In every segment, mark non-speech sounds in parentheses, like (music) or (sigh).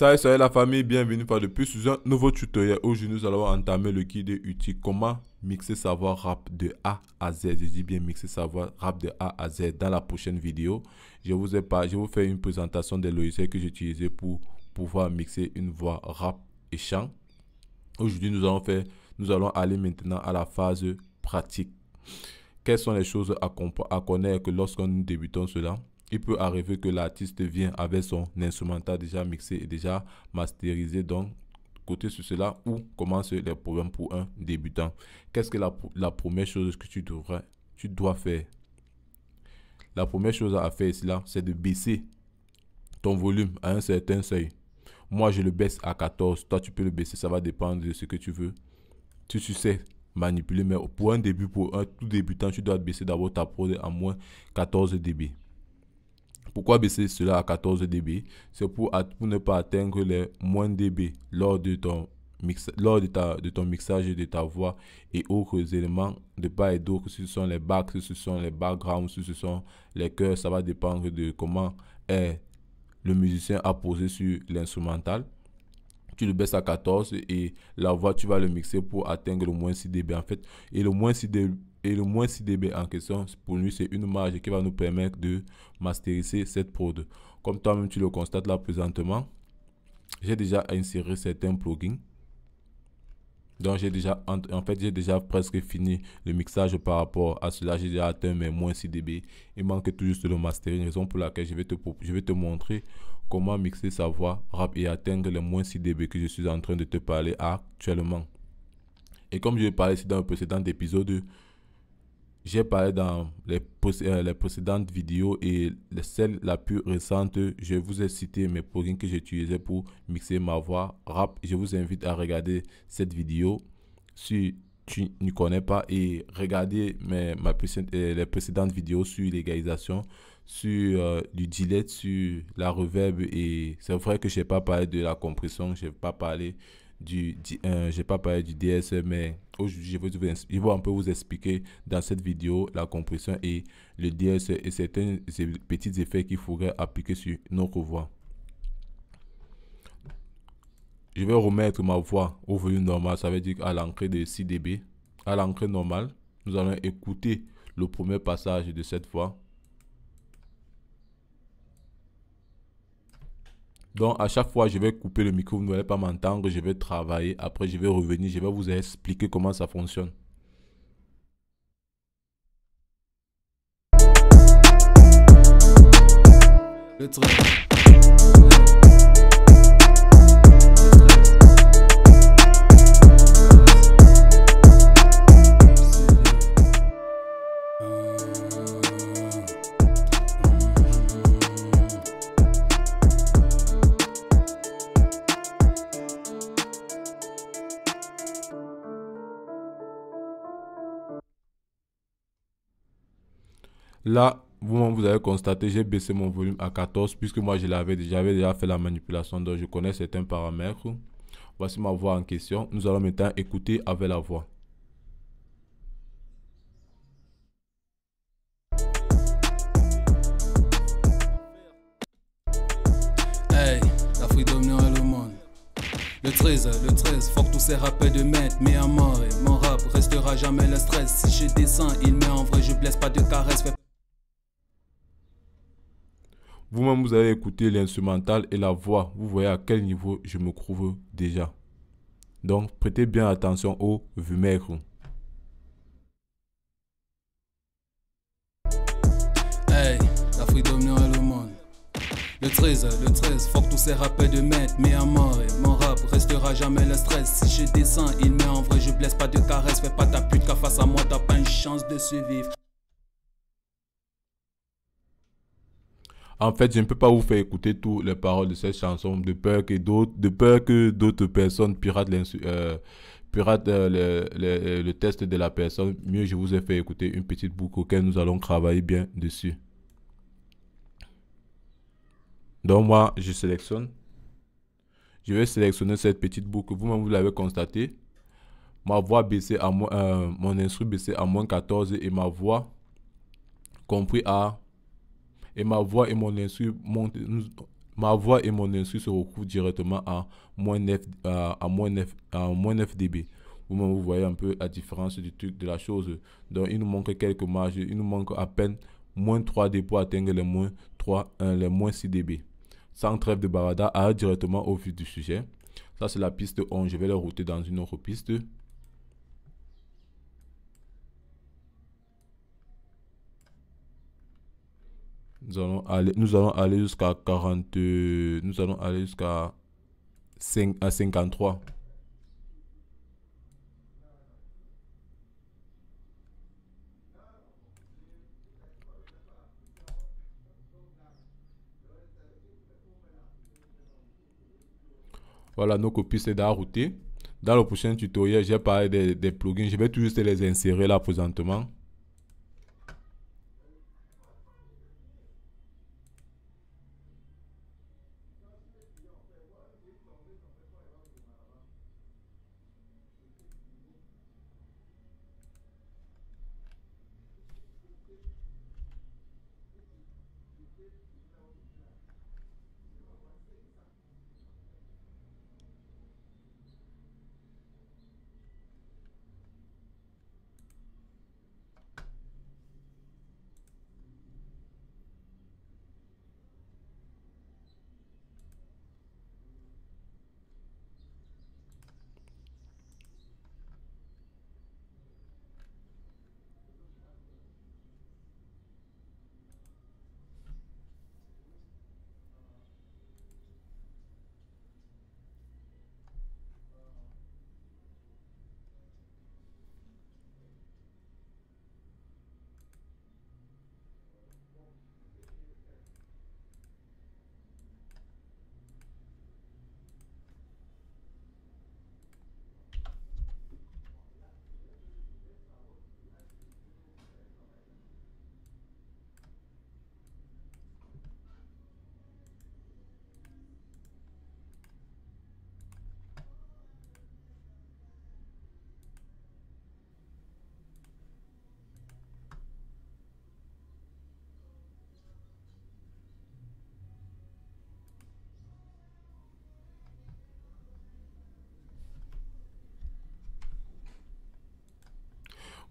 Salut, salut la famille, bienvenue par de plus sur un nouveau tutoriel. Aujourd'hui, nous allons entamer le guide utile comment mixer sa voix rap de A à Z. Je dis bien mixer sa voix rap de A à Z. Dans la prochaine vidéo, je vous ai pas, je vous fais une présentation des logiciels que j'utilisais pour pouvoir mixer une voix rap et chant. Aujourd'hui, nous allons faire, nous allons aller maintenant à la phase pratique. Quelles sont les choses à, à connaître nous débutons cela il peut arriver que l'artiste vient avec son instrumental déjà mixé et déjà masterisé. Donc, côté sur cela, où commencent les problèmes pour un débutant Qu'est-ce que la, première chose que tu, devrais, tu dois faire La première chose à faire, c'est de baisser ton volume à un certain seuil. Moi, je le baisse à 14. Toi, tu peux le baisser. Ça va dépendre de ce que tu veux. Tu, tu sais manipuler, mais pour un début, pour un tout débutant, tu dois baisser d'abord ta prod à moins 14 dB. Pourquoi baisser cela à 14 dB C'est pour, ne pas atteindre les moins dB lors de ton mix, lors de, ta, de ton mixage de ta voix et autres éléments de pas et d'autres, ce sont les backs, ce sont les backgrounds, ce sont les chœurs, ça va dépendre de comment est le musicien a posé sur l'instrumental. Tu le baisses à 14 et la voix, tu vas le mixer pour atteindre le moins 6 dB en fait. Et le moins 6 dB et le moins 6 dB en question, pour lui, c'est une marge qui va nous permettre de masteriser cette prod. Comme toi-même, tu le constates là présentement, j'ai déjà inséré certains plugins. Donc, j'ai déjà, en, fait, j'ai déjà presque fini le mixage par rapport à cela. J'ai déjà atteint mes moins 6 dB. Il manque tout juste le mastering, raison pour laquelle je vais te, je vais te montrer comment mixer sa voix rap et atteindre les moins 6 dB que je suis en train de te parler actuellement. Et comme je l'ai parlé dans le précédent épisode, j'ai parlé dans les, euh, les, précédentes vidéos et celle la plus récente, je vous ai cité mes plugins que j'utilisais pour mixer ma voix rap. Je vous invite à regarder cette vidéo si tu ne connais pas et regardez mes, ma euh, les précédentes vidéos sur l'égalisation, sur le euh, du delay, sur la reverb et c'est vrai que je n'ai pas parlé de la compression, je n'ai pas parlé du, euh, j'ai pas parlé du DSE, mais je vais, je vais un peu vous expliquer dans cette vidéo la compression et le DSE et certains petits effets qu'il faudrait appliquer sur notre voix. Je vais remettre ma voix au volume normal, ça veut dire à l'entrée de 6 dB. À l'entrée normale, nous allons écouter le premier passage de cette voix. Donc à chaque fois, je vais couper le micro, vous ne allez pas m'entendre, je vais travailler, après je vais revenir, je vais vous expliquer comment ça fonctionne. Là, vous, vous avez constaté, j'ai baissé mon volume à 14 puisque moi, je l'avais déjà, j'avais déjà fait la manipulation, donc je connais certains paramètres. Voici ma voix en question. Nous allons maintenant écouter avec la voix. Hey, l'Afrique dominera le monde. Le 13, le 13, que tous ces rappels de maître, mais à mort, et mon rap restera jamais le stress. Si je descends, il met en vrai, je blesse pas de caresse, vous-même, vous avez écouté l'instrumental et la voix. Vous voyez à quel niveau je me trouve déjà. Donc, prêtez bien attention au vumègre. Hey, la l'Afrique domine le monde. Le 13, le 13, fort tous ces rappels de maître, mais à mort et mon rap restera jamais le stress. Si je descends, il met en vrai, je blesse pas de caresse, fais pas ta pute, car face à moi, t'as pas une chance de survivre. En fait, je ne peux pas vous faire écouter toutes les paroles de cette chanson de peur que d'autres, de peur que d'autres personnes piratent euh, euh, euh, le, test de la personne. Mieux, je vous ai fait écouter une petite boucle auquel nous allons travailler bien dessus. Donc moi, je sélectionne. Je vais sélectionner cette petite boucle. Vous-même, vous, l'avez constaté. Ma voix baissée à mon instrument baissé à moins 14 et ma voix compris à et ma voix et mon insu ma voix et mon insu se recouvrent directement à moins 9, à, moins 9, à moins 9 dB. Vous, voyez un peu la différence du truc, de la chose. Donc, il nous manque quelques marges. Il nous manque à peine moins 3 dB pour atteindre les moins, 3, euh, les moins 6 dB. Sans trêve de barada, à directement au vif du sujet. Ça, c'est la piste 11. Je vais le router dans une autre piste. Nous allons aller, nous allons aller jusqu'à 40, nous allons aller jusqu'à 5 à 53. Voilà, nos copies c'est router. Dans le prochain tutoriel, j'ai parlé des, des plugins. Je vais tout juste les insérer là présentement.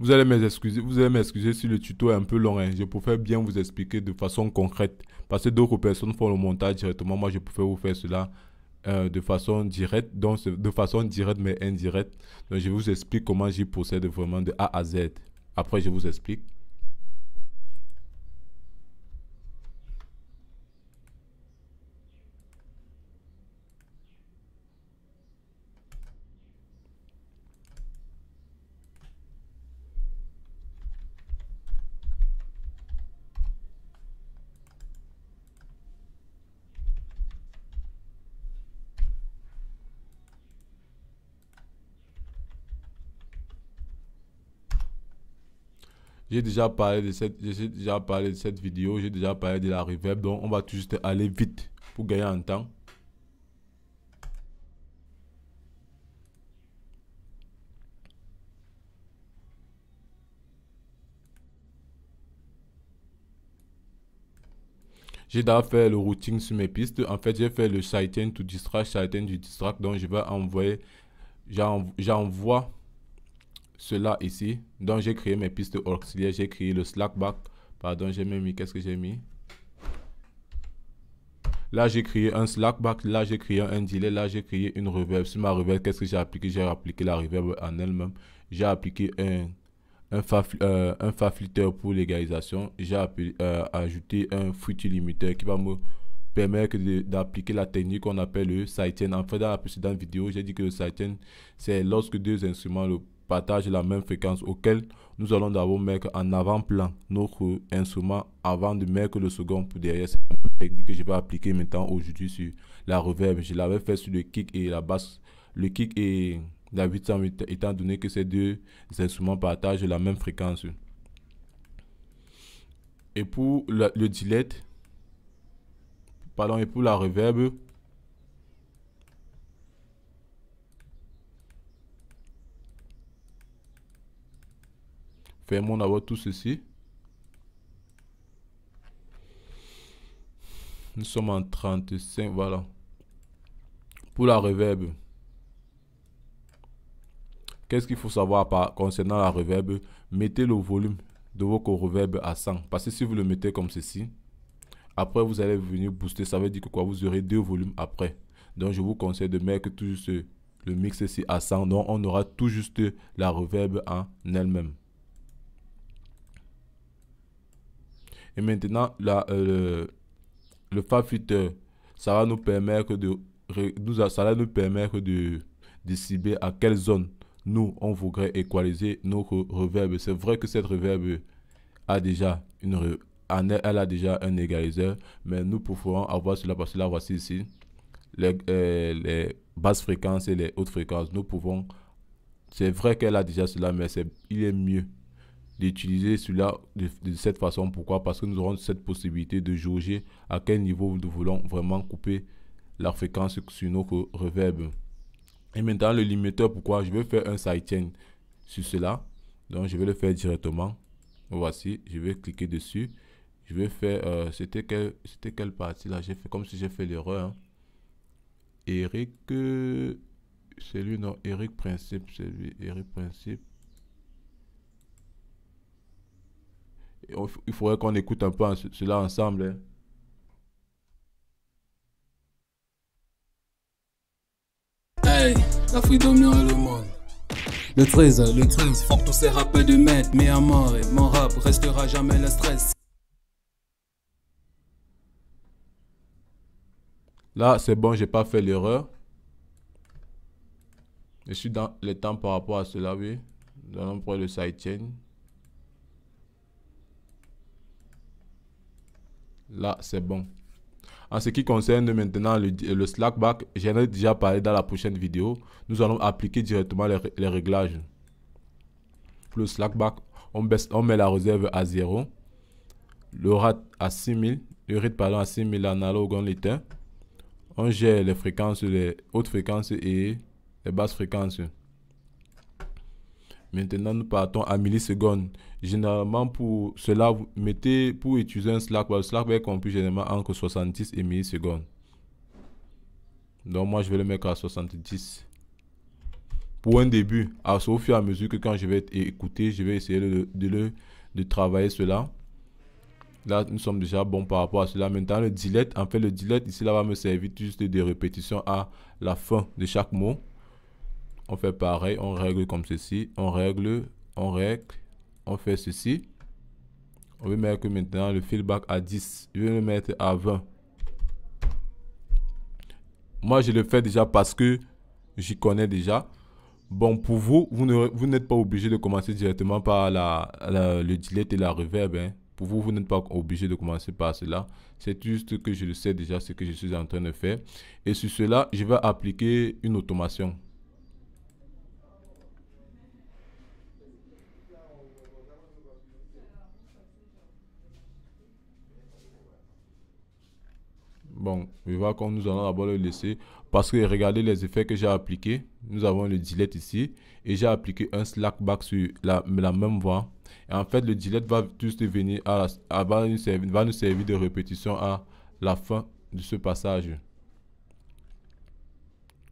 Vous allez m'excuser, vous allez m'excuser si le tuto est un peu long. Hein. Je préfère bien vous expliquer de façon concrète. Parce que d'autres personnes font le montage directement. Moi, je préfère vous faire cela euh, de façon directe, donc de façon directe mais indirecte. Donc, je vous explique comment j'y procède vraiment de A à Z. Après, je vous explique J'ai déjà parlé de cette, déjà parlé de cette vidéo, j'ai déjà parlé de la reverb, donc on va tout juste aller vite pour gagner en temps. j'ai déjà fait le routing sur mes pistes. En fait, j'ai fait le sidechain to distract, sidechain du distract. Donc, je vais envoyer, j'envoie cela ici. Donc, j'ai créé mes pistes auxiliaires, j'ai créé le slackback. Pardon, j'ai même mis, qu'est-ce que j'ai mis Là, j'ai créé un slackback, là, j'ai créé un delay, là, j'ai créé une reverb. Sur ma reverb, qu'est-ce que j'ai appliqué J'ai appliqué la reverb en elle-même. J'ai appliqué un, un, euh, un fa pour l'égalisation. J'ai euh, ajouté un fruity limiter qui va me permettre d'appliquer la technique qu'on appelle le sidechain. En fait, dans la précédente vidéo, j'ai dit que le sidechain, c'est lorsque deux instruments, le partage la même fréquence auquel nous allons d'abord mettre en avant-plan notre instrument avant de mettre le second pour derrière. C'est la technique que je vais appliquer maintenant aujourd'hui sur la reverb. Je l'avais fait sur le kick et la basse. Le kick et la 808 étant donné que ces deux instruments partagent la même fréquence. Et pour le, le pardon, et pour la reverb, Fais-moi avoir tout ceci. Nous sommes en 35, voilà. Pour la reverb. Qu'est-ce qu'il faut savoir par, concernant la reverb Mettez le volume de vos reverb à 100. Parce que si vous le mettez comme ceci, après vous allez venir booster. Ça veut dire que quoi Vous aurez deux volumes après. Donc je vous conseille de mettre tout juste le mix ici à 100. Donc on aura tout juste la reverb en elle-même. Et maintenant, la, euh, le FabFitter, euh, ça va nous permettre de, nous, ça va nous permettre de, de cibler à quelle zone nous, on voudrait équaliser nos reverb. C'est vrai que cette reverb a déjà une elle a déjà un égaliseur, mais nous pouvons avoir cela parce que là, voici ici, les, euh, les basses fréquences et les hautes fréquences. Nous pouvons, c'est vrai qu'elle a déjà cela, mais il est mieux d'utiliser cela de, cette façon. Pourquoi Parce que nous aurons cette possibilité de jauger à quel niveau nous voulons vraiment couper la fréquence sur nos reverb. Et maintenant, le limiteur, pourquoi Je vais faire un sidechain sur cela. Donc, je vais le faire directement. Voici, je vais cliquer dessus. Je vais faire, euh, c'était quelle, partie là J'ai fait comme si j'ai fait l'erreur. Eric, hein. euh, c'est lui, non, Eric Principe, c'est lui, Eric Principe. il faudrait qu'on écoute un peu cela ensemble. Hein. Hey, la domine le monde. Le 13, le 13, fort tous ces rappeurs de maître, mais à mort, et mon rap restera jamais le stress. Là, c'est bon, j'ai pas fait l'erreur. Je suis dans le temps par rapport à cela, oui. dans allons prendre le Là, c'est bon. En ce qui concerne maintenant le, slackback, j'en ai déjà parlé dans la prochaine vidéo. Nous allons appliquer directement les, réglages. Pour le slackback, on, on met la réserve à 0. Le rate à 6000. Le rate pardon, à 6000 analogue, on l'éteint. On gère les fréquences, les hautes fréquences et les basses fréquences. Maintenant, nous partons à millisecondes. Généralement, pour cela, vous mettez, pour utiliser un slack, bah, le slack va être compris généralement entre 70 et 1000 secondes. Donc moi, je vais le mettre à 70. Pour un début, à, au fur et à mesure que quand je vais écouter, je vais essayer de, travailler cela. Là, nous sommes déjà bons par rapport à cela. Maintenant, le delete, en fait, le delete ici, là, va me servir juste de répétition à la fin de chaque mot. On fait pareil, on règle comme ceci, on règle, on règle, on fait ceci. On veut mettre maintenant le feedback à 10. Je vais le mettre à 20. Moi, je le fais déjà parce que j'y connais déjà. Bon, pour vous, vous n'êtes pas obligé de commencer directement par la, le delete et la reverb. Hein. Pour vous, vous n'êtes pas obligé de commencer par cela. C'est juste que je le sais déjà, ce que je suis en train de faire. Et sur cela, je vais appliquer une automation. Bon, je vois qu'on nous allons d'abord le laisser parce que regardez les effets que j'ai appliqués. Nous avons le delete ici et j'ai appliqué un slackback sur la, la même voie. Et en fait, le delete va juste venir à, va, nous servir, va nous servir de répétition à la fin de ce passage.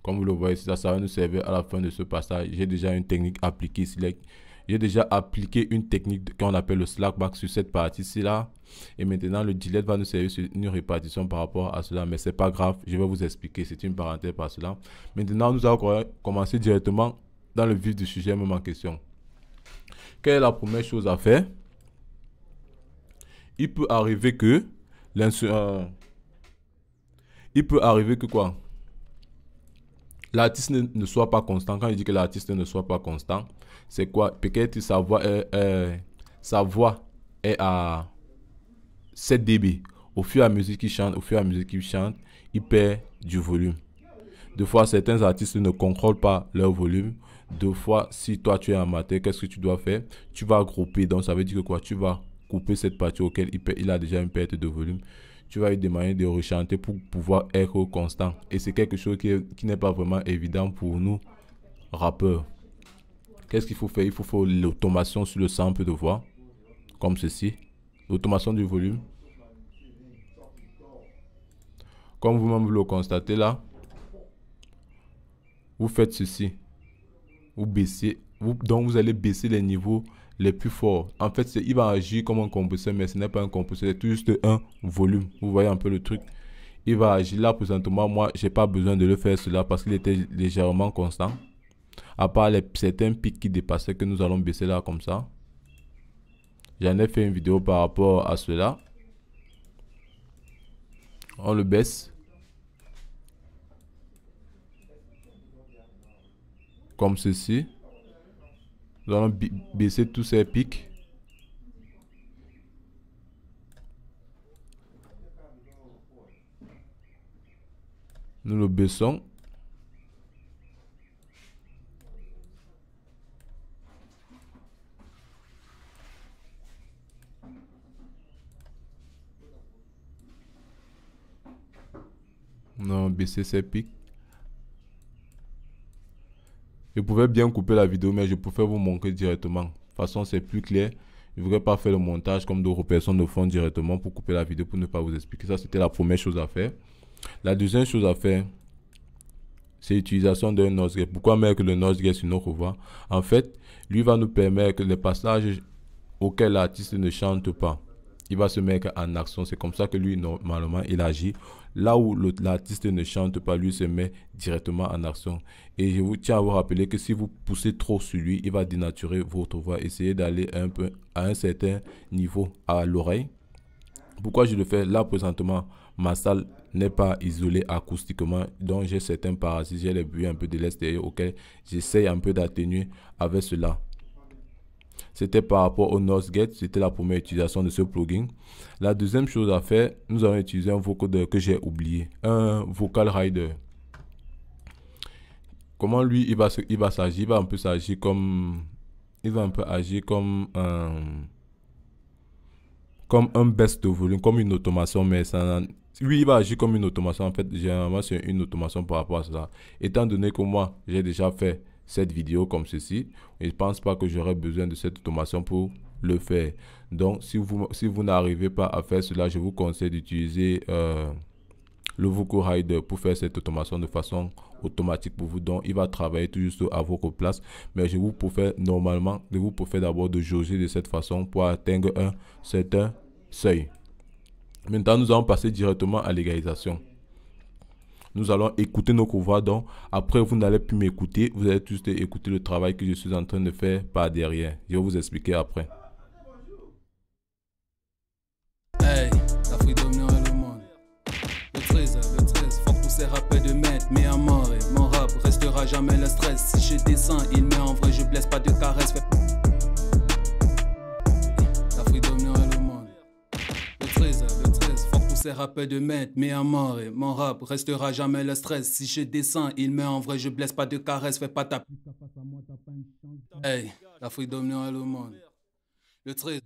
Comme vous le voyez, ça, ça va nous servir à la fin de ce passage. J'ai déjà une technique appliquée select j'ai déjà appliqué une technique qu'on appelle le slackback sur cette partie-ci là. Et maintenant, le delete va nous servir sur une répartition par rapport à cela. Mais ce n'est pas grave, je vais vous expliquer. C'est une parenthèse par cela. Maintenant, nous allons commencer directement dans le vif du sujet même en question. Quelle est la première chose à faire Il peut arriver que... Euh, il peut arriver que quoi L'artiste ne, ne soit pas constant. Quand je dis que l'artiste ne soit pas constant, c'est quoi Peut-être sa voix est, sa voix est à 7 dB. Au fur et à mesure qu'il chante, au fur et à mesure qu'il chante, il perd du volume. Deux fois, certains artistes ne contrôlent pas leur volume. Deux fois, si toi tu es amateur, qu'est-ce que tu dois faire Tu vas grouper. Donc ça veut dire que quoi Tu vas couper cette partie auquel il, il a déjà une perte de volume. Tu vas lui demander de rechanter pour pouvoir être constant. Et c'est quelque chose qui n'est pas vraiment évident pour nous, rappeurs. Qu'est-ce qu'il faut faire Il faut faire l'automation sur le sample de voix, comme ceci. L'automation du volume. Comme vous-même vous le constatez là, vous faites ceci. Vous baissez, vous, donc vous allez baisser les niveaux les plus forts. En fait, il va agir comme un compresseur, mais ce n'est pas un compresseur, c'est juste un volume. Vous voyez un peu le truc. Il va agir là présentement. Moi, j'ai pas besoin de le faire cela parce qu'il était légèrement constant à part les, certains pics qui dépassaient que nous allons baisser là comme ça. J'en ai fait une vidéo par rapport à cela. On le baisse. Comme ceci. Nous allons baisser tous ces pics. Nous le baissons. Non, baisser ses pics. Je pouvais bien couper la vidéo, mais je préfère vous montrer directement. De toute façon, c'est plus clair. Je ne voudrais pas faire le montage comme d'autres personnes le font directement pour couper la vidéo, pour ne pas vous expliquer. Ça, c'était la première chose à faire. La deuxième chose à faire, c'est l'utilisation d'un noise. Pourquoi mettre le Node.js sur nos voix En fait, lui va nous permettre que les passages auxquels l'artiste ne chante pas. Il va se mettre en action. C'est comme ça que lui, normalement, il agit. Là où l'artiste ne chante pas, lui se met directement en action. Et je vous tiens à vous rappeler que si vous poussez trop sur lui, il va dénaturer votre voix. Essayez d'aller un peu à un certain niveau à l'oreille. Pourquoi je le fais là présentement Ma salle n'est pas isolée acoustiquement, donc j'ai certains parasites, j'ai les bruits un peu de l'extérieur auxquels j'essaye un peu d'atténuer avec cela. C'était par rapport au Northgate, c'était la première utilisation de ce plugin. La deuxième chose à faire, nous allons utiliser un vocoder que j'ai oublié, un vocal rider. Comment lui, il va, il va s'agir, il va un peu s'agir comme, il va un peu agir comme un, comme un best de volume, comme une automation, mais ça, lui, il va agir comme une automation. En fait, généralement, c'est une automation par rapport à ça. Étant donné que moi, j'ai déjà fait cette vidéo comme ceci. Et je ne pense pas que j'aurai besoin de cette automation pour le faire. Donc, si vous, si vous n'arrivez pas à faire cela, je vous conseille d'utiliser euh, le Vuku Rider pour faire cette automation de façon automatique pour vous. Donc, il va travailler tout juste à votre place. Mais je vous préfère normalement, je vous préfère d'abord de jauger de cette façon pour atteindre un certain seuil. Maintenant, nous allons passer directement à l'égalisation. Nous allons écouter nos covois. Donc, après, vous n'allez plus m'écouter. Vous allez juste écouter le travail que je suis en train de faire par derrière. Je vais vous expliquer après. Hey, l'Afrique dominera le monde. Le 13, le 13, faut pousser rappel de maître, mais à mort. Mon rap restera jamais le stress. Si je descends, il met en vrai, je blesse pas de caresse. sert à de mettre, mais à mort. Et mon rap restera jamais le stress. Si je descends, il met en vrai, je blesse pas de caresse, fais pas ta pute. face la moi, t'as pas le monde. Le trait.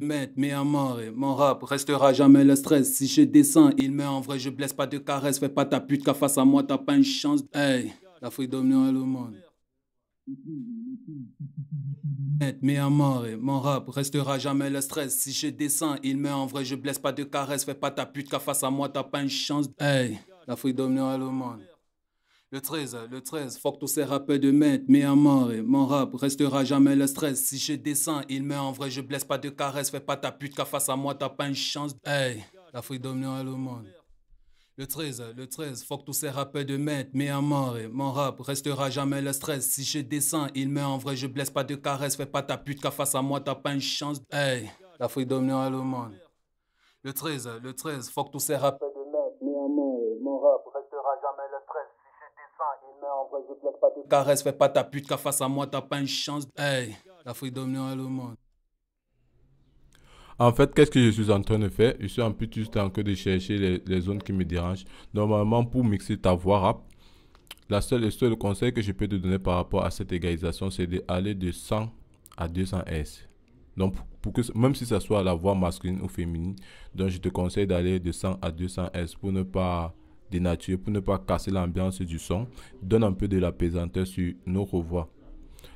Mettre, mais à mort. Et mon rap restera jamais le stress. Si je descends, il met en vrai, je blesse pas de caresse, fais pas ta pute face à moi, t'as pas une chance. Hey, l'Afrique est le monde. Mais à mort, eh, mon rap restera jamais le stress. Si je descends, il meurt en vrai, je blesse pas de caresse. Fais pas ta pute, car face à moi, t'as pas une chance. Hey, l'Afrique dominera le monde. Le 13, le 13, fuck tous ces rappeurs de maître, mais à eh, mon rap restera jamais le stress. Si je descends, il meurt en vrai, je blesse pas de caresse. Fais pas ta pute, car face à moi, t'as pas une chance. Hey, l'Afrique dominera le monde. Le 13, le 13, faut que tous ces rappeurs de maître, mais à mort, mon rap restera jamais le stress. Si je descends, il meurt en vrai, je blesse pas de caresses, fais pas ta pute, qu'à face à moi, t'as pas une chance. Hey, l'Afrique dominera le monde. Le 13, le 13, faut que tous ces rappeurs de maître, mais à mort, mon rap restera jamais le stress. Si je descends, il meurt en vrai, je blesse pas de caresses, fais pas ta pute, qu'à face à moi, t'as pas une chance. Hey, l'Afrique dominera le monde. En fait, qu'est-ce que je suis en train de faire Je suis en plus juste en train de chercher les, zones qui me dérangent. Normalement, pour mixer ta voix rap, la seule, le seul conseil que je peux te donner par rapport à cette égalisation, c'est d'aller de 100 à 200 S. Donc, pour que, même si ce soit la voix masculine ou féminine, donc je te conseille d'aller de 100 à 200 S pour ne pas dénaturer, pour ne pas casser l'ambiance du son. Donne un peu de la pesanteur sur nos voix.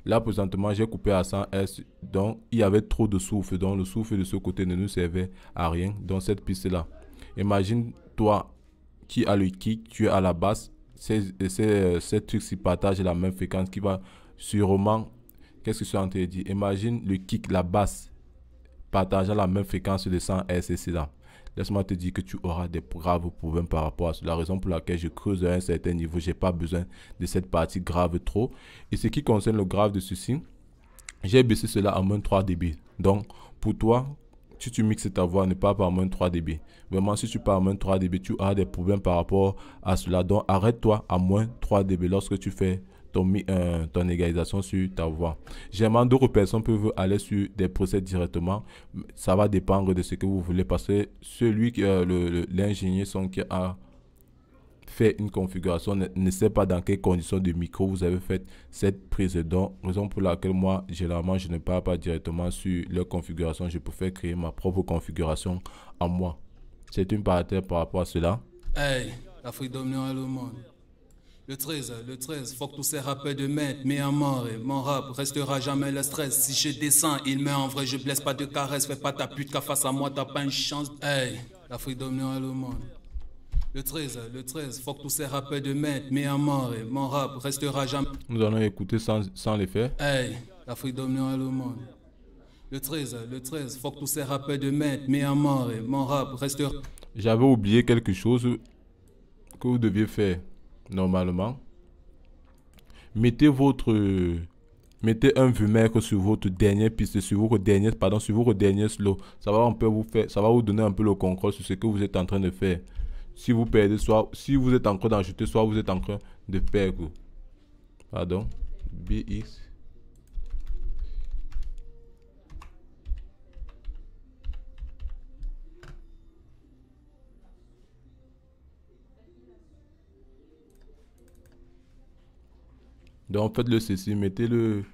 Là, présentement, j'ai coupé à 100 S, donc il y avait trop de souffle. Donc le souffle de ce côté ne nous servait à rien dans cette piste-là. Imagine-toi qui as le kick, tu es à la basse. C'est truc qui partage la même fréquence qui va sûrement. Qu'est-ce que je suis dire Imagine le kick, la basse, partageant la même fréquence de 100 S et c'est là. Laisse-moi te dire que tu auras des graves problèmes par rapport à cela. La raison pour laquelle je creuse à un certain niveau, j'ai pas besoin de cette partie grave trop. Et ce qui concerne le grave de ceci, j'ai baissé cela à moins 3 dB. Donc, pour toi, si tu mixes ta voix, ne pas par moins 3 dB. Vraiment, si tu pars à moins 3 dB, tu as des problèmes par rapport à cela. Donc, arrête-toi à moins 3 dB lorsque tu fais ton, euh, ton égalisation sur ta voix. Généralement, d'autres personnes peuvent aller sur des procès directement. Ça va dépendre de ce que vous voulez parce que celui, euh, l'ingénieur son qui a fait une configuration ne, sait pas dans quelles conditions de micro vous avez fait cette prise de Raison pour laquelle moi, généralement, je ne parle pas directement sur leur configuration. Je préfère créer ma propre configuration à moi. C'est une parenthèse par rapport à cela. Hey, le monde. Le 13, le 13, faut que tous ces rappeurs de maître, mais à mort, et mon rap restera jamais le stress. Si je descends, il met en vrai, je blesse pas de caresse, fais pas ta pute qu'à face à moi, t'as pas une chance. Hey, n'est dominera le monde. Le 13, le 13, faut que tous ces rappeurs de maître, mais à mort, et mon rap restera jamais. Nous allons écouter sans, sans les faire. Hey, n'est dominera le monde. Le 13, le 13, faut que tous ces rappeurs de maître, mais à mort, et mon rap restera. J'avais oublié quelque chose que vous deviez faire normalement. Mettez votre mettez un vumaire sur votre dernière piste, sur votre dernier pardon, sur votre dernier slow. Ça va un peu vous faire, ça va vous donner un peu le contrôle sur ce que vous êtes en train de faire. Si vous perdez, soit si vous êtes en train d'ajouter, soit vous êtes en train de perdre. Pardon. BX. faites-le ceci, mettez-le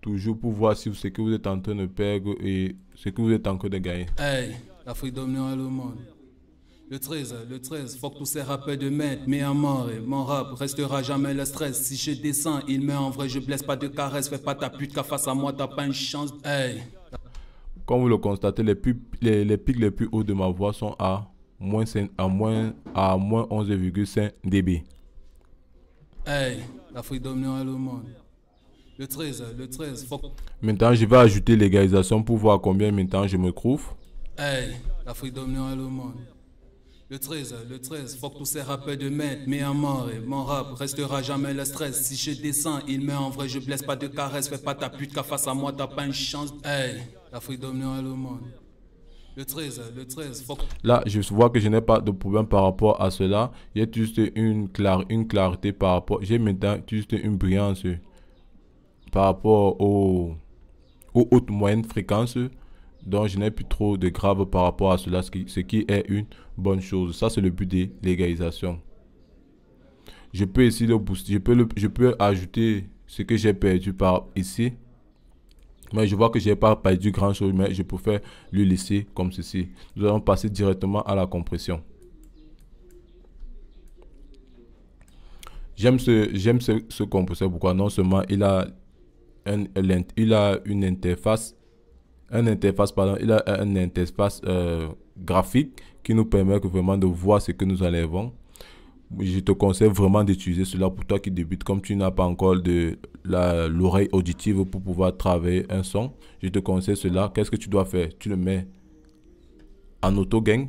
toujours pour voir si ce que vous êtes en train de perdre et ce que vous êtes en train de gagner. Hey, l'Afrique dominera le monde. Le 13, le 13, faut que tous ces rappeurs de maître, mais à mort, et mon rap restera jamais le stress. Si je descends, il meurt en vrai, je blesse pas de caresse, fais pas ta pute car face à moi, t'as pas une chance. Hey. Comme vous le constatez, les, les, pics les plus hauts de ma voix sont à moins, à moins, à moins 11,5 dB. Hey. L'Afrique dominera le monde. Le 13, le 13. Faut... Maintenant, je vais ajouter l'égalisation pour voir combien maintenant je me trouve. Hey, l'Afrique dominera le monde. Le 13, le 13, faut que tous ces rappeurs de maître, mais à mort, et mon rap restera jamais le stress. Si je descends, il met en vrai, je blesse pas de caresse, fais pas ta pute, qu'à face à moi, t'as pas une chance. Hey, l'Afrique dominera le monde. Le 13, le 13. Là, je vois que je n'ai pas de problème par rapport à cela. J'ai juste une, clar une clarté par rapport. J'ai maintenant juste une brillance par rapport aux hautes moyennes fréquences. Donc, je n'ai plus trop de graves par rapport à cela, ce qui, ce qui est une bonne chose. Ça, c'est le but des légalisations. Je peux essayer de booster. Je peux, le, je peux ajouter ce que j'ai perdu par ici mais je vois que je n'ai pas du grand-chose, mais je préfère le laisser comme ceci. Nous allons passer directement à la compression. J'aime ce, j'aime ce, ce, compresseur pourquoi non seulement il a, un, il a une interface, un interface, pardon, il a un interface euh, graphique qui nous permet vraiment de voir ce que nous enlevons je te conseille vraiment d'utiliser cela pour toi qui débute comme tu n'as pas encore de l'oreille auditive pour pouvoir travailler un son. Je te conseille cela. Qu'est-ce que tu dois faire Tu le mets en auto-gain.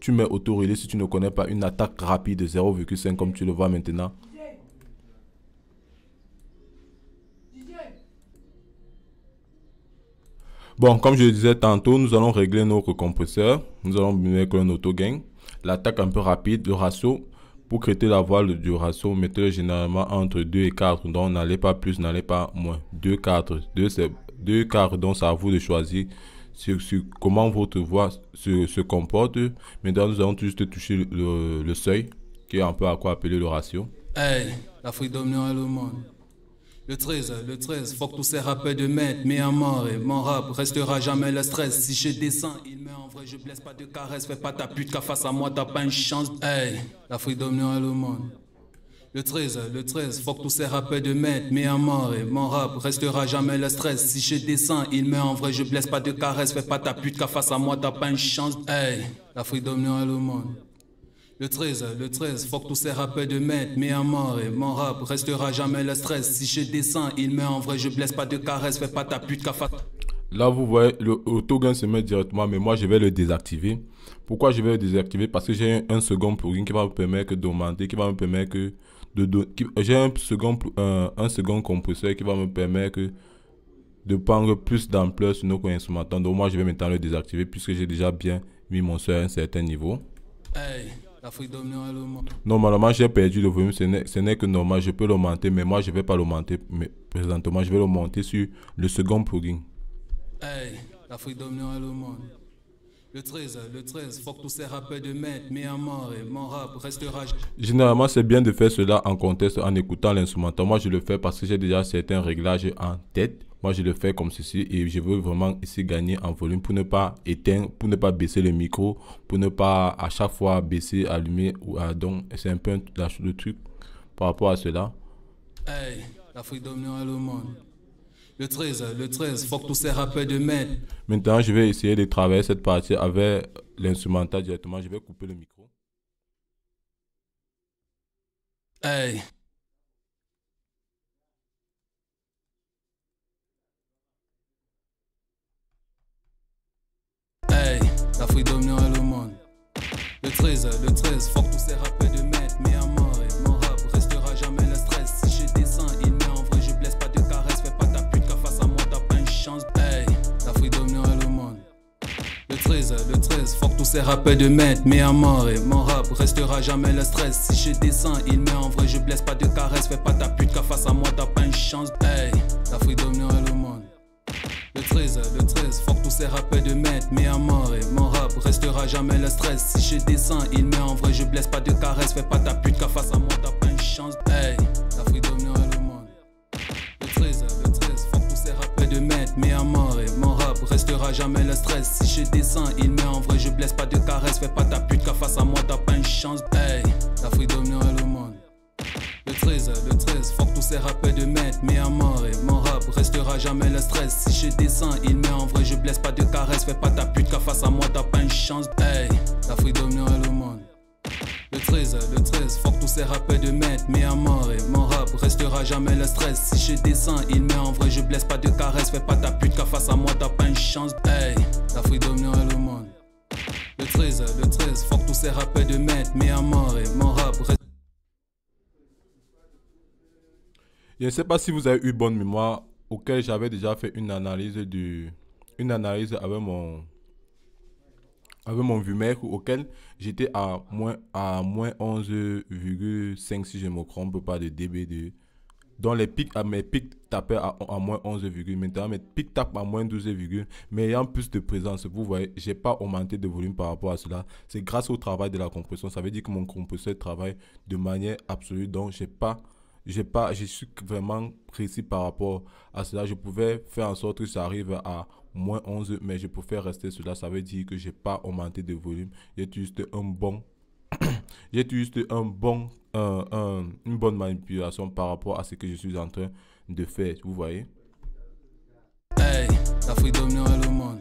Tu mets auto-relais si tu ne connais pas une attaque rapide de 0,5 comme tu le vois maintenant. Bon, comme je le disais tantôt, nous allons régler notre compresseur. Nous allons mettre un auto-gain. L'attaque un peu rapide, le ratio, pour créer la voile du ratio, mettez-le généralement entre 2 et 4. Donc, n'allez pas plus, n'allez pas moins. 2, 4. 2, c'est 2 4. Donc, c'est à vous de choisir sur, comment votre voix se, se, comporte. Maintenant, nous allons juste toucher le, seuil, qui est un peu à quoi appeler le ratio. Hey, l'Afrique dominera le monde. Le 13, le 13, faut que tous ces rappeurs de mettre mais à mort, et mon rap restera jamais le stress. Si je descends, il je blesse pas de caresse, fais pas ta pute, car face à moi, t'as pas une chance. Hey, la dominera le monde. Le 13, le 13, fuck tous ces rappels de maître, mais à mort et mon rap restera jamais le stress. Si je descends, il met en vrai, je blesse pas de caresse, fais pas ta pute, car face à moi, t'as pas une chance. Hey, la dominera le monde. Le 13, le 13, fuck tous ces rappels de maître, mais à mort et mon rap restera jamais le stress. Si je descends, il met en vrai, je blesse pas de caresse, fais pas ta pute, face. Là, vous voyez, le auto-gain se met directement, mais moi, je vais le désactiver. Pourquoi je vais le désactiver Parce que j'ai un, second plugin qui va me permettre d'augmenter, qui va me permettre de... de j'ai un second, euh, un, second compresseur qui va me permettre de prendre plus d'ampleur sur nos matin. Donc moi, je vais maintenant le désactiver puisque j'ai déjà bien mis mon seuil à un certain niveau. Hey, Normalement, j'ai perdu le volume, ce n'est que normal, je peux l'augmenter, mais moi, je ne vais pas l'augmenter présentement, je vais le monter sur le second plugin. Hey, l'Afrique le monde. Le 13, le 13, faut que de mon rap restera. Généralement, c'est bien de faire cela en contexte, en écoutant l'instrument Moi, je le fais parce que j'ai déjà certains réglages en tête. Moi, je le fais comme ceci et je veux vraiment ici gagner en volume pour ne pas éteindre, pour ne pas baisser le micro, pour ne pas à chaque fois baisser, allumer ou ah, donc c'est un peu le truc par rapport à cela. Hey, l'Afrique le monde. Le 13, le 13, faut que tout se rappelle de même. Maintenant, je vais essayer de travailler cette partie avec l'instrumental directement. Je vais couper le micro. Hey. Hey, l'Afrique dominante le monde. Le 13, le 13, faut que tout se rappelle de même. Faut Fuck tous ces rappeurs de maître, mais à mort. mon rap restera jamais le stress. Si je descends, il met en vrai, je blesse pas de caresse. Fais pas ta pute, car face à moi, t'as pas une chance. Hey, l'Afrique le monde. Le 13, le 13, fuck tous ces rappeurs de maître, mais à mort. mon rap restera jamais le stress. Si je descends, il met en vrai, je blesse pas de caresse. Fais pas ta pute, car face à moi, t'as pas une chance. Hey, l'Afrique le monde. Le 13, le 13, fuck tous ces rappeurs de maître, mais à Restera jamais le stress si je descends, il met en vrai, je blesse pas de caresse. Fais pas ta pute car face à moi t'as pas une chance. Hey, l'Afrique et le monde. Le 13, le 13, fuck tous ces rappeurs de maître, mais à mort et mon rap restera jamais le stress. Si je descends, il met en vrai, je blesse pas de caresse. Fais pas ta pute car face à moi t'as pas une chance. Hey, l'Afrique et le monde. Le 13, le 13, fuck tous ces rappeurs de maître, mais à mort et mon rap restera jamais le stress. Si je descends, il met en vrai, je blesse pas de caresse. Fais pas ta pute car face à moi chance. Hey, l'Afrique dominerait le monde. Le 13, le 13, faut que tous ces rappels de mettre mais à mort et mon rap Je ne sais pas si vous avez eu bonne mémoire, auquel j'avais déjà fait une analyse du, une analyse avec mon, avec mon VUMEC, auquel j'étais à moins, à moins 11,5 si je me trompe pas de dB de dont les pics, ah, mes pics tapaient à, moins 11, maintenant mes pics tapent à moins 12, mais ayant plus de présence, vous voyez, j'ai pas augmenté de volume par rapport à cela. C'est grâce au travail de la compression. Ça veut dire que mon compresseur travaille de manière absolue, donc j'ai pas j'ai pas je suis vraiment précis par rapport à cela je pouvais faire en sorte que ça arrive à moins 11 mais je pouvais rester cela ça veut dire que j'ai pas augmenté de volume j'ai juste un bon (coughs) j'ai juste un bon, euh, un, une bonne manipulation par rapport à ce que je suis en train de faire, vous voyez. Hey, l'Afrique dominera le monde.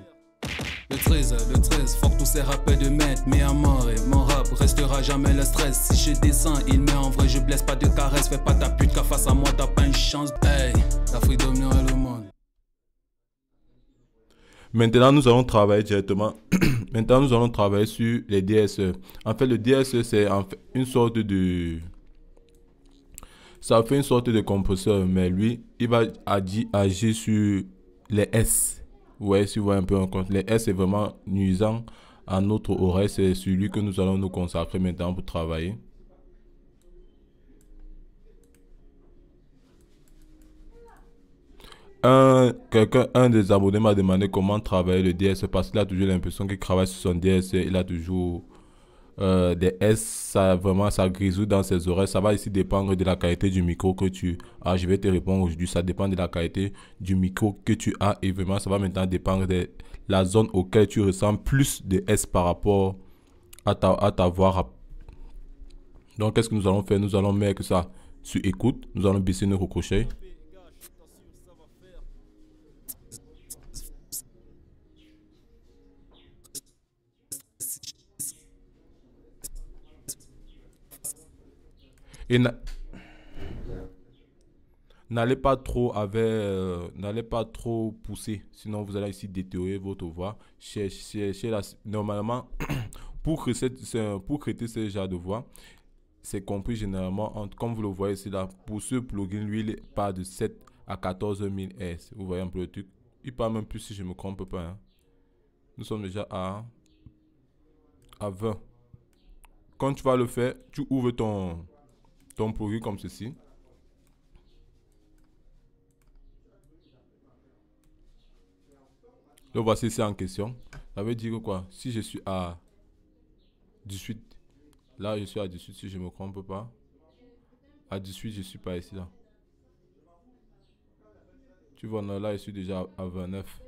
Le 13, le 13, Fuck tous ces rappels de maître, mais à mort et mon rap restera jamais le stress. Si je descends, il met en vrai, je blesse pas de caresse, fais pas ta pute car face à moi t'as pas une chance. Hey, l'Afrique dominera le monde. Maintenant, nous allons travailler directement. (clears throat) Maintenant, nous allons travailler sur les DSE. En fait, le DSE, c'est une sorte de... Ça fait une sorte de compresseur, mais lui, il va agir, sur les S. vous voyez si vous voyez un peu en compte, les S, c'est vraiment nuisant à notre oreille. C'est celui que nous allons nous consacrer maintenant pour travailler. un, quelqu'un, un des abonnés m'a demandé comment travailler le DS parce qu'il a toujours l'impression qu'il travaille sur son DS. Il a toujours euh, des S, ça, vraiment, ça grisouille dans ses oreilles. Ça va ici dépendre de la qualité du micro que tu as. Je vais te répondre aujourd'hui. Ça dépend de la qualité du micro que tu as et vraiment, ça va maintenant dépendre de la zone auquel tu ressens plus de S par rapport à ta, à ta voix. Donc, qu'est-ce que nous allons faire Nous allons mettre ça sur écoute. Nous allons baisser nos crochets. Et n'allez pas trop avec, euh, n'allez pas trop pousser, sinon vous allez ici détériorer votre voix. la, normalement, (clears throat) pour créer, pour créer ce genre de voix, c'est compris généralement, comme vous le voyez ici la pour ce plugin, lui, il part de 7 à 14 000 S. Vous voyez un peu le truc. Il part même plus si je me trompe pas. Hein. Nous sommes déjà à, à 20. Quand tu vas le faire, tu ouvres ton ton produit comme ceci. le voici c'est en question. Ça veut dire quoi Si je suis à 18, là je suis à 18 si je ne me trompe pas. À 18, je ne suis pas ici là. Tu vois, là je suis déjà à 29.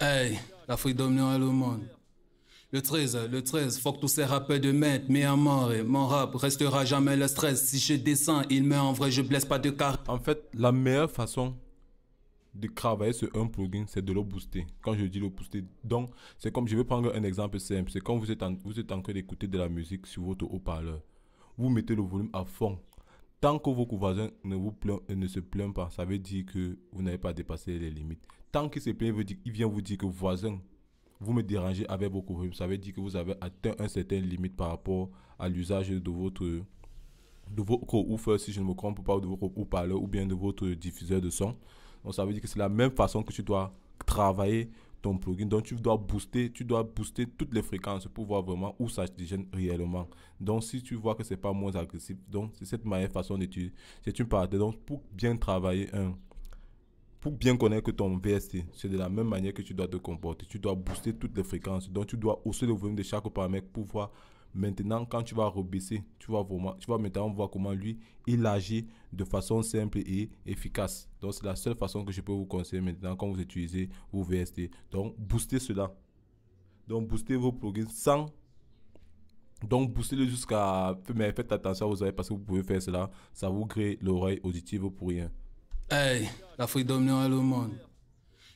Hey, l'Afrique pas le monde. Le 13, le 13, faut que tous ces rappeurs de maître, mais à mort, et eh, mon rap restera jamais le stress. Si je descends, il meurt en vrai, je blesse pas de carte. En fait, la meilleure façon de travailler sur un plugin, c'est de le booster. Quand je dis le booster, donc, c'est comme, je vais prendre un exemple simple. C'est quand vous êtes en, vous êtes en train d'écouter de la musique sur votre haut-parleur. Vous mettez le volume à fond. Tant que vos voisins ne, vous ne se plaignent pas, ça veut dire que vous n'avez pas dépassé les limites. Tant que se plaît, il vient vous dire que voisin, vous me dérangez avec vos courriers, ça veut dire que vous avez atteint un certain limite par rapport à l'usage de votre de vos co si je ne me trompe pas, ou de vos co ou bien de votre diffuseur de son. Donc ça veut dire que c'est la même façon que tu dois travailler ton plugin. Donc tu dois booster, tu dois booster toutes les fréquences pour voir vraiment où ça se gêne réellement. Donc si tu vois que c'est pas moins agressif, donc c'est cette manière façon d'étudier. C'est une partie. Donc pour bien travailler un pour bien connaître que ton VST, c'est de la même manière que tu dois te comporter. Tu dois booster toutes les fréquences. Donc, tu dois hausser le volume de chaque paramètre pour voir maintenant quand tu vas rebaisser, tu vas vraiment, tu vas maintenant voir comment lui, il agit de façon simple et efficace. Donc, c'est la seule façon que je peux vous conseiller maintenant quand vous utilisez vos VST. Donc, booster cela. Donc, booster vos plugins sans donc, booster le jusqu'à. Mais faites attention à vos oreilles parce que vous pouvez faire cela. Ça vous crée l'oreille auditive pour rien. La freedom dominera le monde.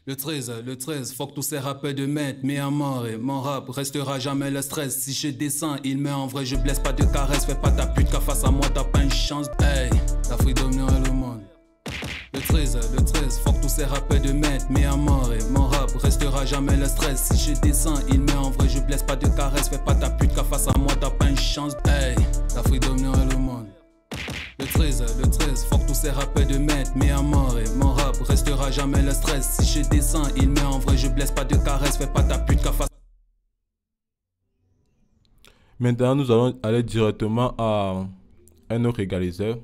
Le 13, le 13, faut que tous ces rappeurs de mettre mais à mort, et mon rap restera jamais le stress. Si je descends, il met en vrai, je blesse pas de caresse, fais pas ta pute, car face à moi, t'as pas une chance. Hey, freedom le monde. Le 13, le 13, faut que tous ces rappeurs de mettre mais à mort, et mon rap restera jamais le stress. Si je descends, il met en vrai, je blesse pas de caresse, fais pas ta pute, car face à moi, t'as pas une chance. Hey, freedom le monde. Le 13, le 13, fort tous ces rappels de maître, mais à mort et mon rap restera jamais le stress. Si je descends, il met en vrai, je blesse pas de caresse, fais pas ta pute face Maintenant, nous allons aller directement à un autre égaliseur.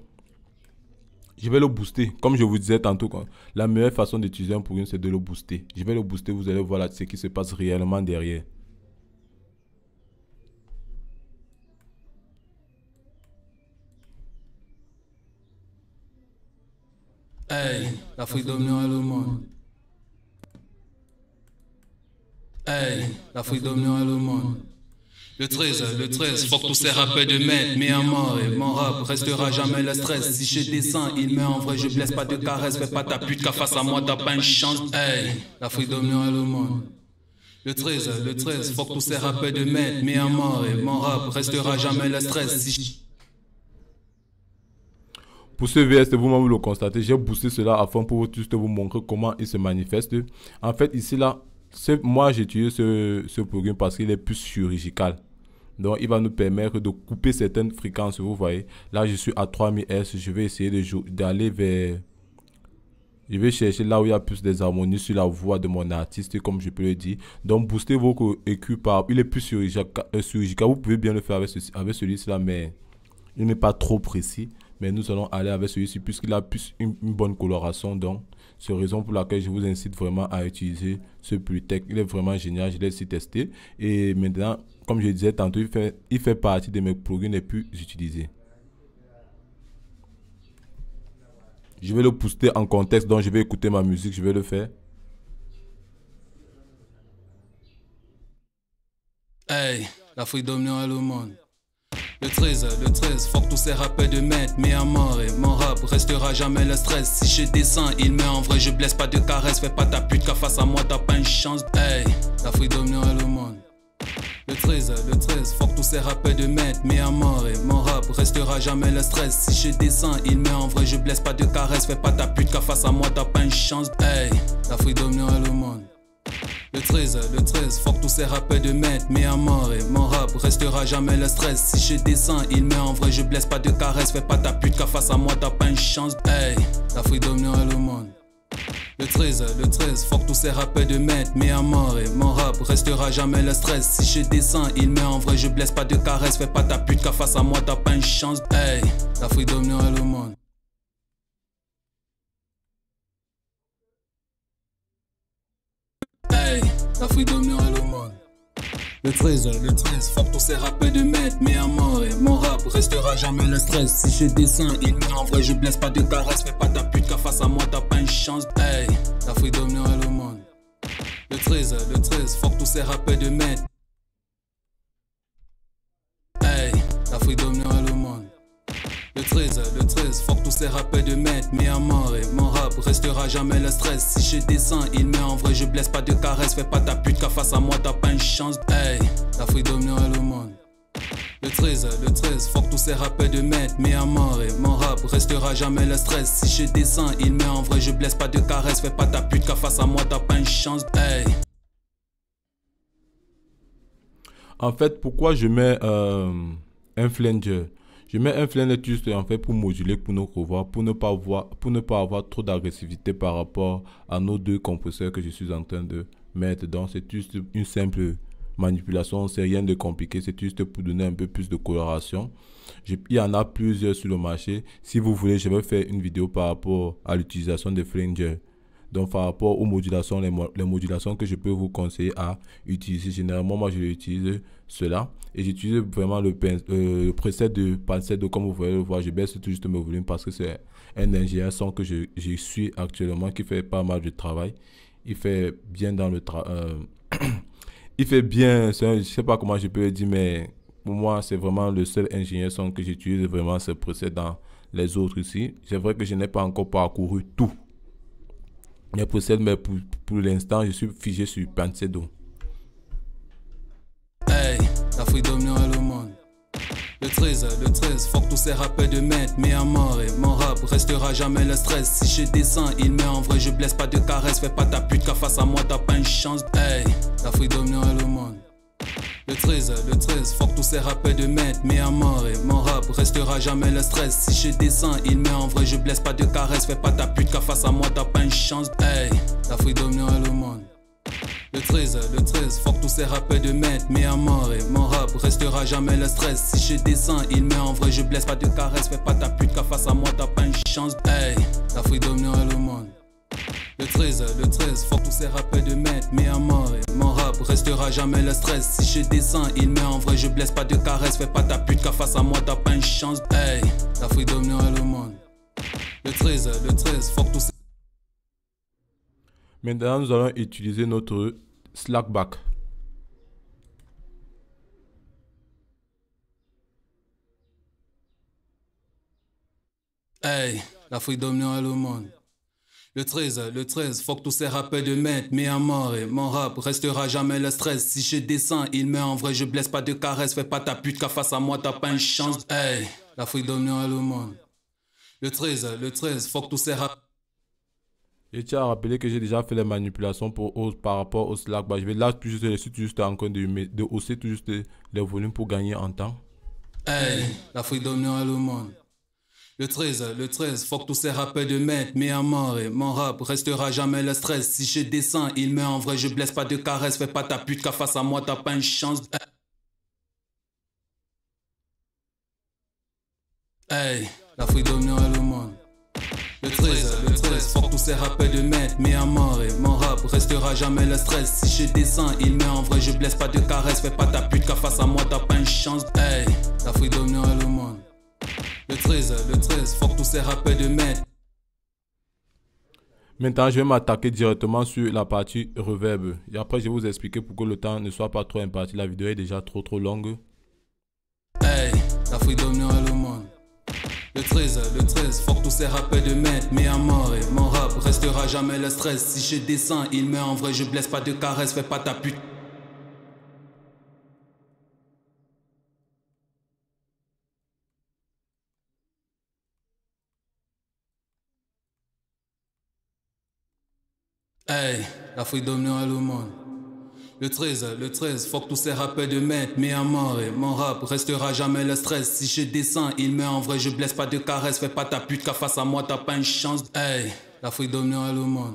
Je vais le booster. Comme je vous disais tantôt, la meilleure façon d'utiliser un une c'est de le booster. Je vais le booster, vous allez voir là, ce qui se passe réellement derrière. l'Afrique dominera le monde. Hey, l'Afrique dominera le monde. Le 13, le 13, faut que tous ces rappeurs de maître, mais à mort et mon rap restera jamais le stress. Si je descends, il meurt en vrai, je blesse pas de caresse, fais pas ta pute, qu'à face à moi, t'as pas une chance. Hey, l'Afrique dominera le monde. Le 13, le 13, faut que tous ces rappeurs de maître, mais à mort et mon rap restera jamais le stress. Si pour ce VS, vous-même vous le constatez, j'ai boosté cela afin pour juste vous montrer comment il se manifeste. En fait, ici là, moi j'ai utilisé ce, programme parce qu'il est plus chirurgical. Donc, il va nous permettre de couper certaines fréquences. Vous voyez, là, je suis à 3000 Hz. Je vais essayer d'aller vers. Je vais chercher là où il y a plus des harmonies sur la voix de mon artiste, comme je peux le dire. Donc, booster vos EQ par. Il est plus euh, chirurgical. Vous pouvez bien le faire avec, avec celui-ci là, mais il n'est pas trop précis mais nous allons aller avec celui-ci puisqu'il a plus une, bonne coloration. Donc, c'est raison pour laquelle je vous incite vraiment à utiliser ce plutec. Il est vraiment génial, je l'ai aussi testé. Et maintenant, comme je disais tantôt, il fait, il fait partie de mes plugins les plus utilisés. Je vais le poster en contexte, donc je vais écouter ma musique, je vais le faire. Hey, la n'est est le monde. Le 13, le 13, fuck tous ces rappels de maître, mais à mort et mon rap restera jamais le stress. Si je descends, il met en vrai, je blesse pas de caresse, fais pas ta pute car face à moi t'as pas une chance. Hey, l'Afrique est le monde. Le 13, le 13, fuck tous ces rappels de maître, mais à mort et mon rap restera jamais le stress. Si je descends, il met en vrai, je blesse pas de caresse, fais pas ta pute car face à moi t'as pas une chance. Hey, l'Afrique est le monde. Le 13, le 13, que tous ces rappeurs de mettre mais à mort et mon rap restera jamais le stress. Si je descends, il met en vrai, je blesse pas de caresse, fais pas ta pute car face à moi t'as pas une chance. Hey, freedom domine le monde. Le 13, le 13, que tous ces rappeurs de mettre mais à mort et mon rap restera jamais le stress. Si je descends, il met en vrai, je blesse pas de caresse, fais pas ta pute car face à moi t'as pas une chance. Hey, l'Afrique domine le monde. La l'Afrique est le monde. Le 13, le 13, frappe tous ces rappels de maître, mais à mort et mon rap restera jamais le stress. Si je dessine, il m'envoie, en vrai, je blesse pas de caresse, fais pas ta pute, car face à moi t'as pas une chance. Hey, la l'Afrique est le monde. Le 13, le 13, frappe tous ces rappels de maître. Hey, la l'Afrique monde, 13, le 13, fort tous ces rappels de maître, mais à mort et mon rap restera jamais le stress. Si je descends, il met en vrai, je blesse pas de caresse, fais pas ta pute car face à moi t'as pas une chance. Hey, l'Afrique et le monde. Le 13, le 13, fort tous ces rappels de maître, mais à mort et mon rap restera jamais le stress. Si je descends, il met en vrai, je blesse pas de caresse, fais pas ta pute car face à moi t'as pas une chance. Hey. En fait, pourquoi je mets euh, un flanger? Je mets un flingue juste en fait pour moduler pour pour ne pas avoir, pour ne pas avoir trop d'agressivité par rapport à nos deux compresseurs que je suis en train de mettre. dans c'est juste une simple manipulation, c'est rien de compliqué, c'est juste pour donner un peu plus de coloration. il y en a plusieurs sur le marché. Si vous voulez, je vais faire une vidéo par rapport à l'utilisation des fringers donc, par rapport aux modulations, les, modulations que je peux vous conseiller à utiliser, généralement, moi, je utilise cela. Et j'utilise vraiment le, euh, le, preset de comme vous pouvez voir. Je baisse tout juste mes volume parce que c'est un ingénieur son que je, suis actuellement qui fait pas mal de travail. Il fait bien dans le travail. Euh, (clears throat) il fait bien, je je sais pas comment je peux le dire, mais pour moi, c'est vraiment le seul ingénieur son que j'utilise vraiment ce preset dans les autres ici. C'est vrai que je n'ai pas encore parcouru tout je possède, mais pour, pour l'instant, je suis figé sur Pancedo. Hey, l'Afrique est le monde. Le 13, le 13, fuck tous ces rappels de maître, mais à mort et mon rap restera jamais le stress. Si je descends, il met en vrai, je blesse pas de caresse, fais pas ta pute car face à moi t'as pas une chance. Hey, l'Afrique est le monde. Le 13, le 13, fuck tous ces rappels de maître, mais à mort mon rap restera jamais le stress. Si je descends, il met en vrai, je blesse pas de caresse, fais pas ta pute car face à moi t'as pas une chance. Hey, l'Afrique domine le monde. Le 13, le 13, fuck tous ces rappels de maître, mais à mort mon rap restera jamais le stress. Si je descends, il met en vrai, je blesse pas de caresse, fais pas ta pute car face à moi t'as pas une chance. Hey, l'Afrique domine le monde. Le 13, le 13, faut tous ces rappels de merde, mais à mort. Mon rap restera jamais le stress. Si je descends, il met en vrai, je blesse pas de caresse. Fais pas ta pute, car face à moi, t'as pas une chance. Hey, l'Afrique domine le monde. Le 13, le 13, que tous ces. Maintenant, nous allons utiliser notre Slackback. Hey, l'Afrique le monde. Le 13, le 13, faut que tous ces rappeurs de maître, mais à mort, et mon rap restera jamais le stress. Si je descends, il meurt en vrai, je blesse pas de caresses, fais pas ta pute, car face à moi, t'as pas une chance. Hey, la à le monde. Le 13, le 13, que tous ces rappeurs Et tu as rappelé que j'ai déjà fait les manipulations pour hausse par rapport au Slack. Bah, je vais là, plus juste, je suis juste en train de, hausser tout juste les volumes pour gagner en temps. Hey, la domine le monde. Le 13, le 13, faut que tous ces rappeurs de maître, mais à mort, et eh, mon rap restera jamais le stress. Si je descends, il meurt en vrai, je blesse pas de caresse, fais pas ta pute, qu'à face à moi, t'as pas une chance. Hey, l'Afrique dominera le monde. Le 13, le 13, fuck que tous ces rappels de maître, mais à mort et eh, mon rap restera jamais le stress. Si je descends, il meurt en vrai, je blesse pas de caresse, fais pas ta pute, qu'à face à moi, t'as pas une chance. Hey, l'Afrique dominera le monde. Le 13, le 13, faut tous ces rappels de merde Maintenant, je vais m'attaquer directement sur la partie reverb. Et après, je vais vous expliquer pourquoi le temps ne soit pas trop imparti. La vidéo est déjà trop trop longue. Hey, l'Afrique dominera le monde. Le 13, le 13, fort tous ces rappels de merde mais à mort et mon rap restera jamais le stress. Si je descends, il meurt en vrai, je blesse pas de caresse, fais pas ta pute. Hey, l'Afrique dominera le monde. Le 13, le 13, faut que tous ces rappeurs de maître, mais à mort, eh, mon rap restera jamais le stress. Si je descends, il met en vrai, je blesse pas de caresse, fais pas ta pute, qu'à face à moi, t'as pas une chance. Hey, l'Afrique dominera le monde.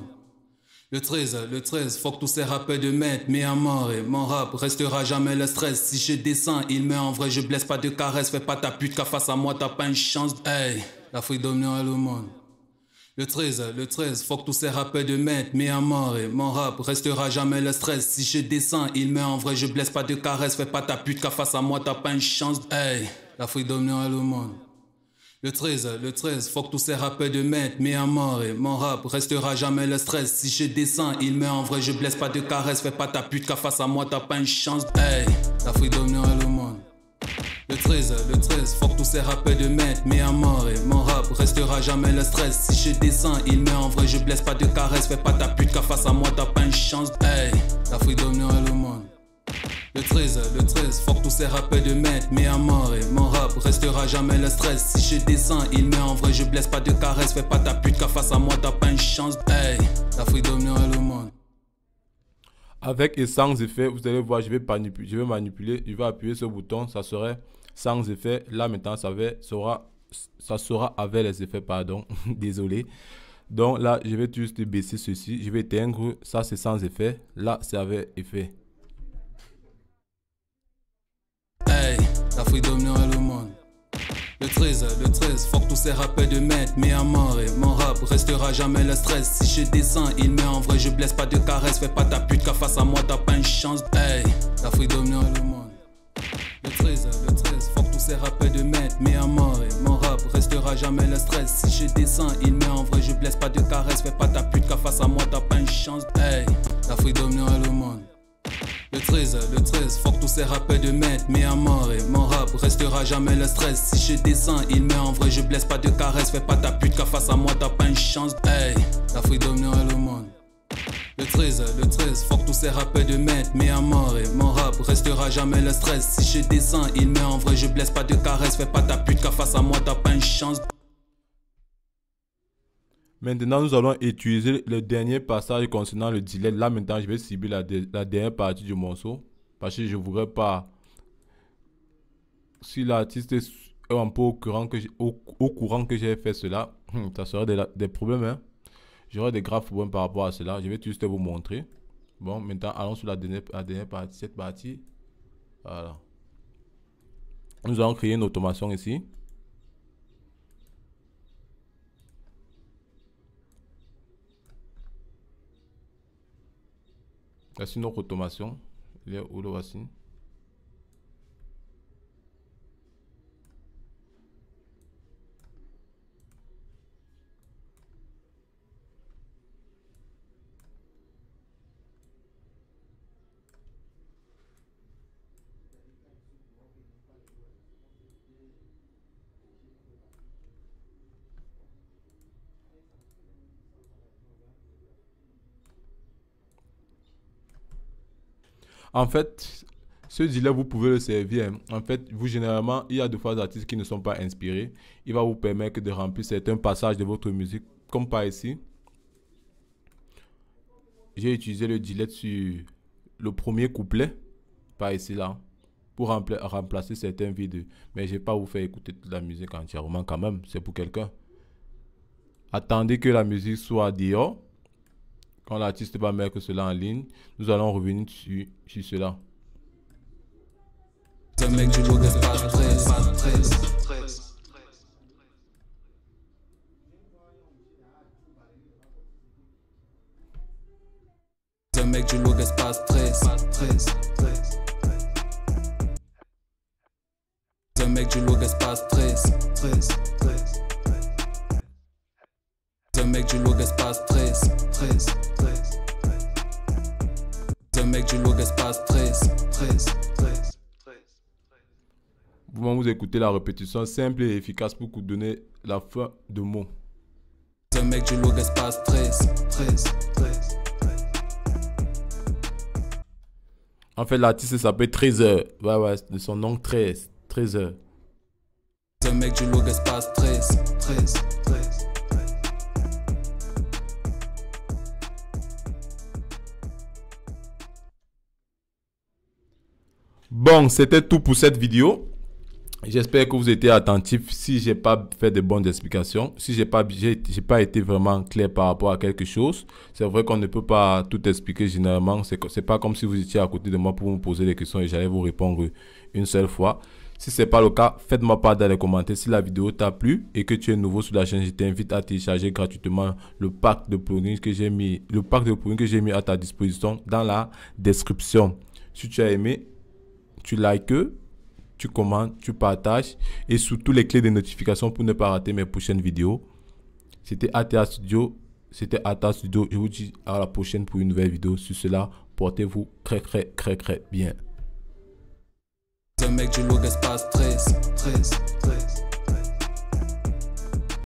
Le 13, le 13, faut que tous ces rappeurs de maître, mais à mort, eh, mon rap restera jamais le stress. Si je descends, il met en vrai, je blesse pas de caresse, fais pas ta pute, qu'à face à moi, t'as pas une chance. Hey, l'Afrique dominera le monde. Le 13, le 13, faut que tous ces rappeurs de maître, mais à mort, et mon rap restera jamais le stress. Si je descends, il meurt en vrai, je blesse pas de caresse, fais pas ta pute qu'à face à moi, t'as pas une chance. la l'Afrique dominera le monde. Le 13, le 13, faut que tous ces rappeurs de maître, mais à mort, et mon rap restera jamais le stress. Si je descends, il meurt en vrai, je blesse pas de caresse, fais pas ta pute qu'à face à moi, t'as pas une chance. Hey, l'Afrique dominera le monde. Le 13, le 13, fort tous ces rappels de maître, mais à mort et mon rap restera jamais le stress. Si je descends, il met en vrai, je blesse pas de caresse, fais pas ta pute car face à moi t'as pas une chance. Hey, l'Afrique domine le monde. Le 13, le 13, fort tous ces rappels de maître, mais à mort et mon rap restera jamais le stress. Si je descends, il met en vrai, je blesse pas de caresse, fais pas ta pute car face à moi t'as pas une chance. Hey, l'Afrique domine le monde. Avec et sans effet, vous allez voir, je vais, manipuler, je vais manipuler, sur vais appuyer ce bouton, ça serait sans effet. Là maintenant, ça, va, sera, ça sera avec les effets, pardon, (laughs) désolé. Donc là, je vais juste baisser ceci, je vais éteindre, ça c'est sans effet, là c'est avec effet. 13, le 13, fort tous ces rappels de maître, mais à mort et mon rap restera jamais le stress. Si je descends, il met en vrai, je blesse pas de caresse, fais pas ta pute car face à moi t'as pas une chance. Hey, l'Afrique domine le monde. Le 13, le 13, fort tous ces rappels de maître, mais à mort et mon rap restera jamais le stress. Si je descends, il met en vrai, je blesse pas de caresse, fais pas ta pute car face à moi t'as pas une chance. Hey, l'Afrique domine le monde. Le 13, le 13, fort tous ces rappels de maître, mais à mort et mon rap restera jamais le stress. Si je descends, il met en vrai, je blesse pas de caresse, fais pas ta pute car face à moi t'as pas une chance. Hey, la freedom le monde. Le 13, le 13, fort tous ces rappels de maître, mais à mort et mon rap restera jamais le stress. Si je descends, il met en vrai, je blesse pas de caresse, fais pas ta pute car face à moi t'as pas une chance. Maintenant, nous allons utiliser le dernier passage concernant le delay. Là, maintenant, je vais cibler la, dernière partie du morceau. Parce que je ne voudrais pas... Si l'artiste est un peu au courant que j'ai fait cela, hmm, ça serait des, problèmes. Hein? J'aurais des graves problèmes par rapport à cela. Je vais juste vous montrer. Bon, maintenant, allons sur la dernière, la dernière partie, cette partie. Voilà. Nous allons créer une automation ici. La ce une autre automation, les ou le racine En fait, ce deal vous pouvez le servir. En fait, vous, généralement, il y a des fois des qui ne sont pas inspirés. Il va vous permettre de remplir certains passages de votre musique, comme par ici. J'ai utilisé le delete sur le premier couplet, par ici, là, pour remplacer certains vides. Mais je pas vous faire écouter toute la musique entièrement quand même. C'est pour quelqu'un. Attendez que la musique soit dehors. Quand l'artiste va mettre cela en ligne, nous allons revenir sur, sur cela. avec du lourd espace 13, 13, 13. Vous vous écoutez la répétition simple et efficace pour vous donner la fin de mot. Un mec du lourd espace 13, 13, 13. En fait, l'artiste s'appelle 13 heures. Ouais, ouais, de son nom 13, 13 heures. Un mec du lourd espace 13, 13. Bon, c'était tout pour cette vidéo. J'espère que vous étiez attentifs. Si je n'ai pas fait de bonnes explications, si j'ai pas, pas été vraiment clair par rapport à quelque chose, c'est vrai qu'on ne peut pas tout expliquer généralement. Ce n'est pas comme si vous étiez à côté de moi pour me poser des questions et j'allais vous répondre une seule fois. Si ce n'est pas le cas, faites-moi part dans les commentaires. Si la vidéo t'a plu et que tu es nouveau sur la chaîne, je t'invite à télécharger gratuitement le pack de plugins que j'ai mis, le pack de plugins que j'ai mis à ta disposition dans la description. Si tu as aimé, tu likes, tu commentes, tu partages et surtout les clés de notifications pour ne pas rater mes prochaines vidéos. C'était ATA Studio, c'était ATA Studio. Je vous dis à la prochaine pour une nouvelle vidéo. Sur cela, portez-vous très très très très bien.